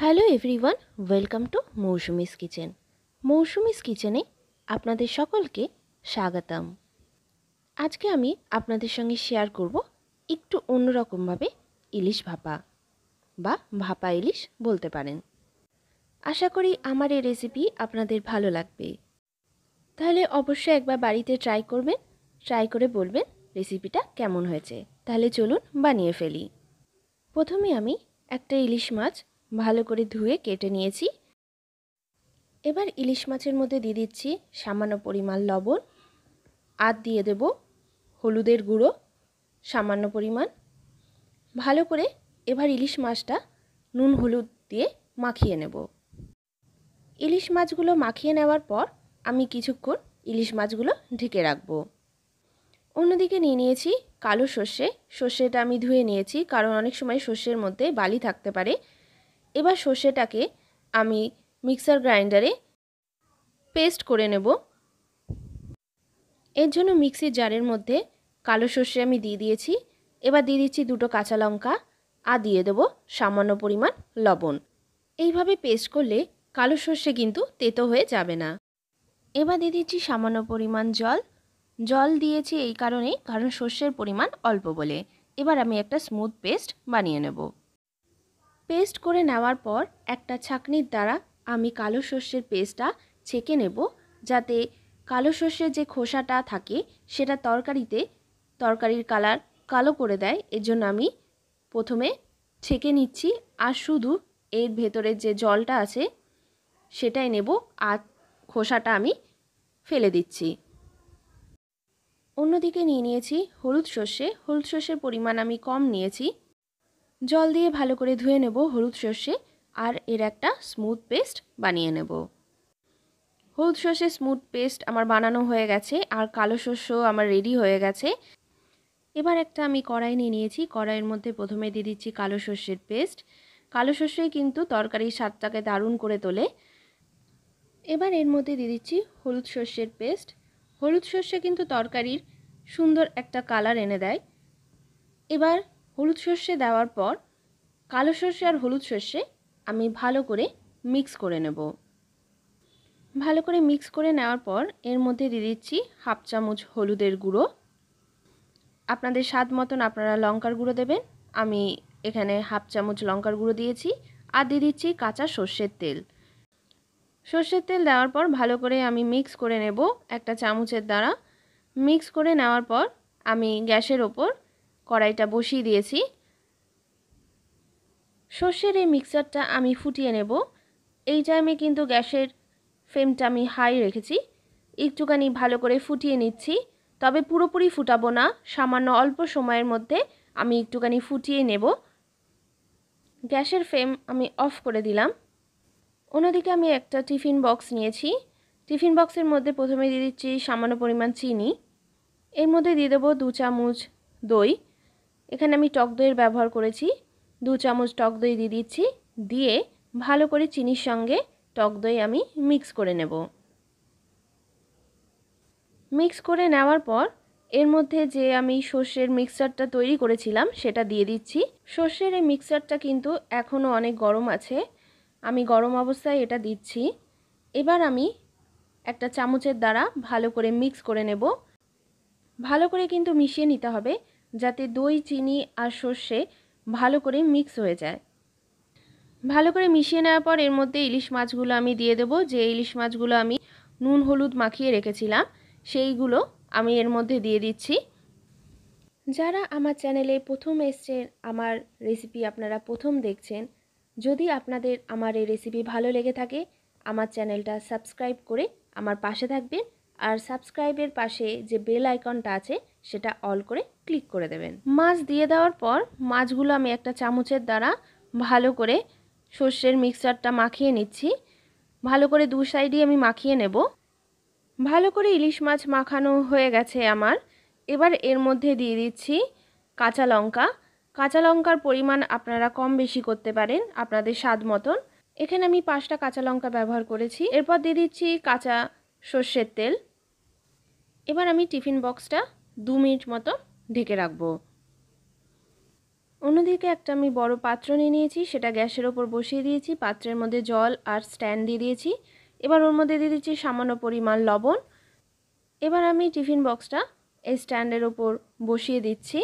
hello everyone welcome to Mousumi's kitchen Mousumi's কিচেনে আপনাদের সকলকে স্বাগতম আজকে আমি আপনাদের সঙ্গে শেয়ার করব একটু অন্যরকমভাবে ইলিশ ভাপা বা ভাপা ইলিশ বলতে পারেন আশা করি আমার এই রেসিপি আপনাদের ভালো লাগবে তাহলে অবশ্যই একবার বাড়িতে ট্রাই করবেন ট্রাই করে বলবেন রেসিপিটা কেমন হয়েছে তাহলে চলুন বানিয়ে ফেলি প্রথমে আমি একটা ইলিশ মাছ ভালো করে ধুয়ে কেটে নিয়েছি এবার ইলিশ মাছের মধ্যে দিয়ে দিচ্ছি সামান্য পরিমাণ লবণ আর দিয়ে দেব হলুদের গুঁড়ো সামান্য পরিমাণ ভালো করে এবার ইলিশ মাছটা নুন হলুদ দিয়ে মাখিয়ে নেব ইলিশ মাছগুলো মাখিয়ে নেওয়ার পর আমি কিছুক্ষণ ইলিশ মাছগুলো ঢেকে রাখব অন্যদিকে নিয়ে নিয়েছি কালো সর্ষে সর্ষেটা আমি ধুয়ে নিয়েছি কারণ অনেক সময় সর্ষের মধ্যে বালি থাকতে পারে এবার সর্ষেটাকে আমি মিক্সার গ্রাইন্ডারে পেস্ট করে নেব এর জন্য মিক্সির জারের মধ্যে কালো সর্ষে আমি দিয়ে দিয়েছি এবার দিয়ে দিচ্ছি দুটো কাঁচা লঙ্কা আর দিয়ে দেবো সামান্য পরিমাণ লবণ এইভাবে পেস্ট করলে কালো সর্ষে কিন্তু তেতো হয়ে যাবে না এবার দিয়ে দিচ্ছি সামান্য পরিমাণ জল জল দিয়েছি এই কারণে কারণ সর্ষের পরিমাণ অল্প বলে এবার আমি একটা স্মুথ পেস্ট বানিয়ে নেবো পেস্ট করে নেওয়ার পর একটা ছাঁকনির দ্বারা আমি কালো সর্ষের পেস্টটা ছেঁকে নেব যাতে কালো সর্ষের যে খোসাটা থাকে সেটা তরকারিতে তরকারির কালার কালো করে দেয় জন্য আমি প্রথমে ছেঁকে নিচ্ছি আর শুধু এর ভেতরের যে জলটা আছে সেটাই নেব আর খোসাটা আমি ফেলে দিচ্ছি অন্যদিকে নিয়ে নিয়েছি হলুদ সর্ষে হলুদ সর্ষের পরিমাণ আমি কম নিয়েছি জল দিয়ে ভালো করে ধুয়ে নেব হলুদ সর্ষে আর এর একটা স্মুথ পেস্ট বানিয়ে নেব হলুদ সর্ষে স্মুথ পেস্ট আমার বানানো হয়ে গেছে আর কালো সর্ষেও আমার রেডি হয়ে গেছে এবার একটা আমি কড়াই নিয়ে নিয়েছি কড়াইয়ের মধ্যে প্রথমে দিয়ে দিচ্ছি কালো সর্ষের পেস্ট কালো শস্যই কিন্তু তরকারির স্বাদটাকে দারুণ করে তোলে এবার এর মধ্যে দিয়ে দিচ্ছি হলুদ সর্ষের পেস্ট হলুদ সর্ষে কিন্তু তরকারির সুন্দর একটা কালার এনে দেয় এবার হলুদ সর্ষে দেওয়ার পর কালো সর্ষে আর হলুদ সর্ষে আমি ভালো করে মিক্স করে নেব ভালো করে মিক্স করে নেওয়ার পর এর মধ্যে দিয়ে দিচ্ছি হাফ চামচ হলুদের গুঁড়ো আপনাদের স্বাদ মতন আপনারা লঙ্কার গুঁড়ো দেবেন আমি এখানে হাফ চামচ লঙ্কার গুঁড়ো দিয়েছি আর দিয়ে দিচ্ছি কাঁচা সর্ষের তেল সর্ষের তেল দেওয়ার পর ভালো করে আমি মিক্স করে নেব একটা চামচের দ্বারা মিক্স করে নেওয়ার পর আমি গ্যাসের ওপর কড়াইটা বসিয়ে দিয়েছি সর্ষের এই মিক্সারটা আমি ফুটিয়ে নেব এই টাইমে কিন্তু গ্যাসের ফ্লেমটা আমি হাই রেখেছি একটুখানি ভালো করে ফুটিয়ে নিচ্ছি তবে পুরোপুরি ফুটাবো না সামান্য অল্প সময়ের মধ্যে আমি একটুখানি ফুটিয়ে নেব গ্যাসের ফ্লেম আমি অফ করে দিলাম অন্যদিকে আমি একটা টিফিন বক্স নিয়েছি টিফিন বক্সের মধ্যে প্রথমে দিয়ে দিচ্ছি সামান্য পরিমাণ চিনি এর মধ্যে দিয়ে দেবো দু চামচ দই এখানে আমি টক দইয়ের ব্যবহার করেছি দু চামচ টক দই দিয়ে দিচ্ছি দিয়ে ভালো করে চিনির সঙ্গে টক দই আমি মিক্স করে নেব মিক্স করে নেওয়ার পর এর মধ্যে যে আমি সর্ষের মিক্সারটা তৈরি করেছিলাম সেটা দিয়ে দিচ্ছি সর্ষের এই মিক্সারটা কিন্তু এখনও অনেক গরম আছে আমি গরম অবস্থায় এটা দিচ্ছি এবার আমি একটা চামচের দ্বারা ভালো করে মিক্স করে নেব ভালো করে কিন্তু মিশিয়ে নিতে হবে যাতে দই চিনি আর সর্ষে ভালো করে মিক্স হয়ে যায় ভালো করে মিশিয়ে নেওয়ার পর এর মধ্যে ইলিশ মাছগুলো আমি দিয়ে দেবো যে ইলিশ মাছগুলো আমি নুন হলুদ মাখিয়ে রেখেছিলাম সেইগুলো আমি এর মধ্যে দিয়ে দিচ্ছি যারা আমার চ্যানেলে প্রথম এসছেন আমার রেসিপি আপনারা প্রথম দেখছেন যদি আপনাদের আমার এই রেসিপি ভালো লেগে থাকে আমার চ্যানেলটা সাবস্ক্রাইব করে আমার পাশে থাকবেন আর সাবস্ক্রাইবের পাশে যে বেল আইকনটা আছে সেটা অল করে ক্লিক করে দেবেন মাছ দিয়ে দেওয়ার পর মাছগুলো আমি একটা চামচের দ্বারা ভালো করে সর্ষের মিক্সারটা মাখিয়ে নিচ্ছি ভালো করে দু সাইডই আমি মাখিয়ে নেব ভালো করে ইলিশ মাছ মাখানো হয়ে গেছে আমার এবার এর মধ্যে দিয়ে দিচ্ছি কাঁচা লঙ্কা কাঁচা লঙ্কার পরিমাণ আপনারা কম বেশি করতে পারেন আপনাদের স্বাদ মতন এখানে আমি পাঁচটা কাঁচা লঙ্কা ব্যবহার করেছি এরপর দিয়ে দিচ্ছি কাঁচা সর্ষের তেল এবার আমি টিফিন বক্সটা দু মিনিট মতো ঢেকে রাখবো অন্যদিকে একটা আমি বড় পাত্র নিয়ে নিয়েছি সেটা গ্যাসের ওপর বসিয়ে দিয়েছি পাত্রের মধ্যে জল আর স্ট্যান্ড দিয়ে দিয়েছি এবার ওর মধ্যে দিয়ে দিচ্ছি সামান্য পরিমাণ লবণ এবার আমি টিফিন বক্সটা এই স্ট্যান্ডের ওপর বসিয়ে দিচ্ছি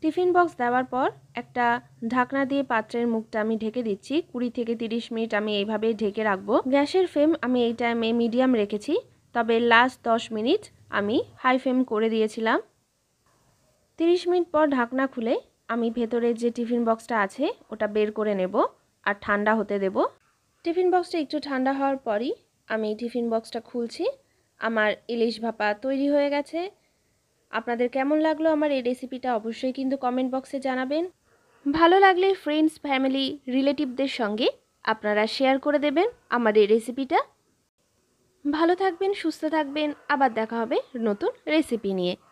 টিফিন বক্স দেওয়ার পর একটা ঢাকনা দিয়ে পাত্রের মুখটা আমি ঢেকে দিচ্ছি কুড়ি থেকে তিরিশ মিনিট আমি এইভাবেই ঢেকে রাখবো গ্যাসের ফ্লেম আমি এই টাইমে মিডিয়াম রেখেছি তবে লাস্ট দশ মিনিট আমি হাই ফ্লেম করে দিয়েছিলাম 30 মিনিট পর ঢাকনা খুলে আমি ভেতরে যে টিফিন বক্সটা আছে ওটা বের করে নেব আর ঠান্ডা হতে দেব টিফিন বক্সটা একটু ঠান্ডা হওয়ার পরই আমি টিফিন বক্সটা খুলছি আমার ইলিশ ভাপা তৈরি হয়ে গেছে আপনাদের কেমন লাগলো আমার এই রেসিপিটা অবশ্যই কিন্তু কমেন্ট বক্সে জানাবেন ভালো লাগলে ফ্রেন্ডস ফ্যামিলি রিলেটিভদের সঙ্গে আপনারা শেয়ার করে দেবেন আমার এই রেসিপিটা ভালো থাকবেন সুস্থ থাকবেন আবার দেখা হবে নতুন রেসিপি নিয়ে